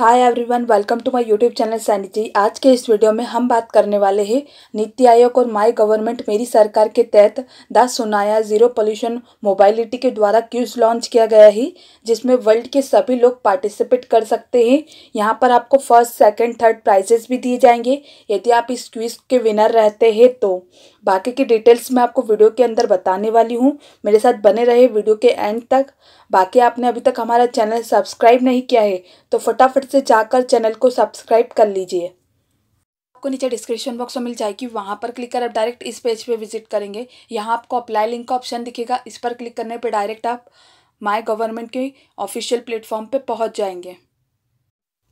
hi everyone welcome to my YouTube channel सैनिजी आज के इस वीडियो में हम बात करने वाले हैं नीति आयोग और माई गवर्नमेंट मेरी सरकार के तहत द सुनाया जीरो पोल्यूशन मोबाइलिटी के द्वारा क्यूज लॉन्च किया गया है जिसमें वर्ल्ड के सभी लोग पार्टिसिपेट कर सकते हैं यहाँ पर आपको फर्स्ट सेकेंड थर्ड प्राइजेस भी दिए जाएंगे यदि आप इस क्यूज के विनर रहते हैं तो बाकी की डिटेल्स मैं आपको वीडियो के अंदर बताने वाली हूँ मेरे साथ बने रहे वीडियो के एंड तक बाकी आपने अभी तक हमारा चैनल सब्सक्राइब नहीं किया है तो फटाफट से जाकर चैनल को सब्सक्राइब कर लीजिए आपको नीचे डिस्क्रिप्शन बॉक्स में मिल जाएगी वहाँ पर क्लिक कर आप डायरेक्ट इस पेज पर विजिट करेंगे यहाँ आपको अप्लाई लिंक का ऑप्शन दिखेगा इस पर क्लिक करने पर डायरेक्ट आप माई गवर्नमेंट के ऑफिशियल प्लेटफॉर्म पर पहुँच जाएंगे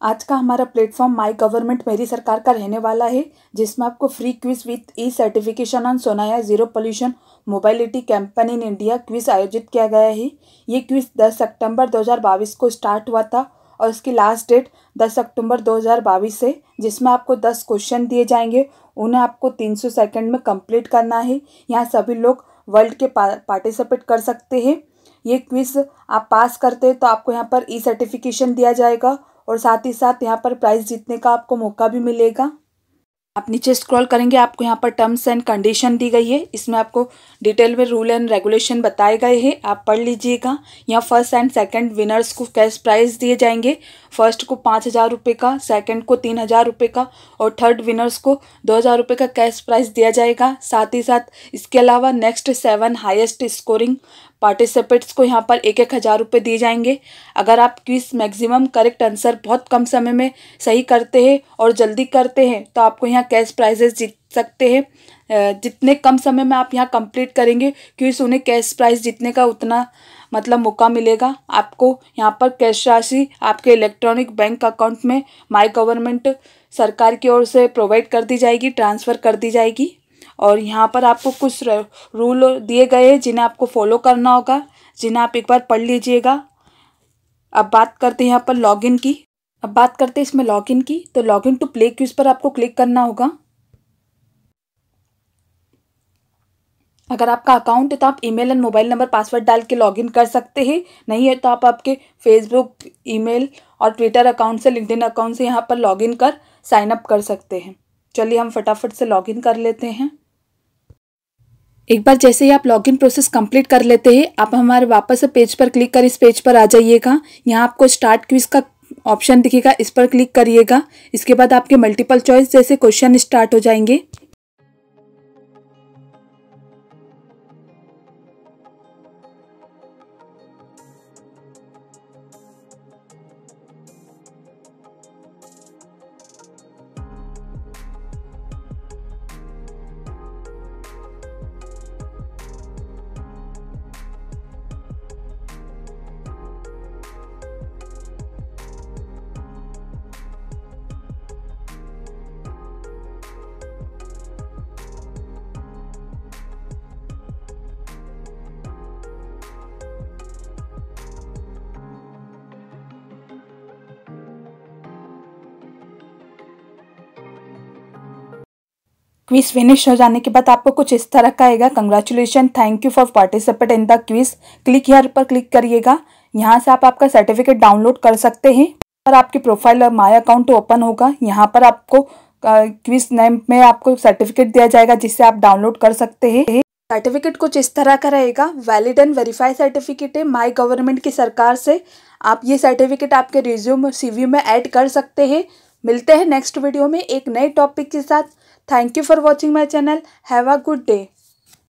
आज का हमारा प्लेटफॉर्म माई गवर्नमेंट मेरी सरकार का रहने वाला है जिसमें आपको free quiz with e certification on सोनाया zero pollution mobility campaign in India quiz आयोजित किया गया है ये क्विज 10 सितंबर 2022 को स्टार्ट हुआ था और इसकी लास्ट डेट 10 अक्टूबर 2022 है जिसमें आपको 10 क्वेश्चन दिए जाएंगे उन्हें आपको 300 सेकेंड में कंप्लीट करना है यहाँ सभी लोग वर्ल्ड के पा पार्टिसिपेट कर सकते हैं ये क्विज आप पास करते हैं तो आपको यहाँ पर ई सर्टिफिकेशन दिया जाएगा और साथ ही साथ यहाँ पर प्राइज़ जीतने का आपको मौका भी मिलेगा आप नीचे स्क्रॉल करेंगे आपको यहाँ पर टर्म्स एंड कंडीशन दी गई है इसमें आपको डिटेल में रूल एंड रेगुलेशन बताए गए हैं आप पढ़ लीजिएगा यहाँ फर्स्ट एंड सेकंड विनर्स को कैश प्राइज दिए जाएंगे फर्स्ट को पाँच हज़ार रुपये का सेकंड को तीन हज़ार रुपये का और थर्ड विनर्स को दो हज़ार रुपये का कैश प्राइज दिया जाएगा साथ ही साथ इसके अलावा next seven highest scoring participants को यहाँ पर एक एक हज़ार रुपये दिए जाएंगे अगर आप क्विज मैक्सिमम करेक्ट आंसर बहुत कम समय में सही करते हैं और जल्दी करते हैं तो आपको यहाँ कैश प्राइजेस जीत सकते हैं जितने कम समय में आप यहाँ कंप्लीट करेंगे क्योंकि उन्हें कैश प्राइज जीतने का उतना मतलब मौका मिलेगा आपको यहाँ पर कैश राशि आपके इलेक्ट्रॉनिक बैंक अकाउंट में माई गवर्नमेंट सरकार की ओर से प्रोवाइड कर दी जाएगी ट्रांसफ़र कर दी जाएगी और यहाँ पर आपको कुछ रूल दिए गए हैं जिन्हें आपको फॉलो करना होगा जिन्हें आप एक बार पढ़ लीजिएगा अब बात करते हैं यहाँ पर लॉगिन की अब बात करते हैं इसमें लॉगिन की तो लॉगिन टू प्ले क्यूज पर आपको क्लिक करना होगा अगर आपका अकाउंट है तो आप email and mobile number password डाल के लॉगिन कर सकते हैं नहीं है तो आप आपके फेसबुक ईमेल और ट्विटर अकाउंट से लिंकडिन अकाउंट से यहाँ पर लॉगिन कर साइनअप कर सकते हैं चलिए हम फटाफट से लॉगिन कर लेते हैं एक बार जैसे ही आप लॉगिन प्रोसेस कंप्लीट कर लेते हैं आप हमारे वापस पेज पर क्लिक कर इस पेज पर आ जाइएगा यहाँ आपको स्टार्ट क्विज का ऑप्शन दिखेगा इस पर क्लिक करिएगा इसके बाद आपके मल्टीपल चॉइस जैसे क्वेश्चन स्टार्ट हो जाएंगे क्विज फिनिश हो जाने के बाद आपको कुछ इस तरह का आएगा congratulation thank you for participate in the quiz click here पर क्लिक करिएगा यहाँ से आप आपका सर्टिफिकेट डाउनलोड कर सकते हैं और आपकी प्रोफाइल और माई अकाउंट ओपन होगा यहाँ पर आपको क्विज नेम में आपको सर्टिफिकेट दिया जाएगा जिससे आप डाउनलोड कर सकते हैं सर्टिफिकेट कुछ इस तरह का रहेगा वैलिड एंड वेरीफाई सर्टिफिकेट है माई गवर्नमेंट की सरकार से आप ये सर्टिफिकेट आपके रिज्यूम सी में ऐड कर सकते हैं मिलते हैं नेक्स्ट वीडियो में एक नए टॉपिक के साथ thank you for watching my channel have a good day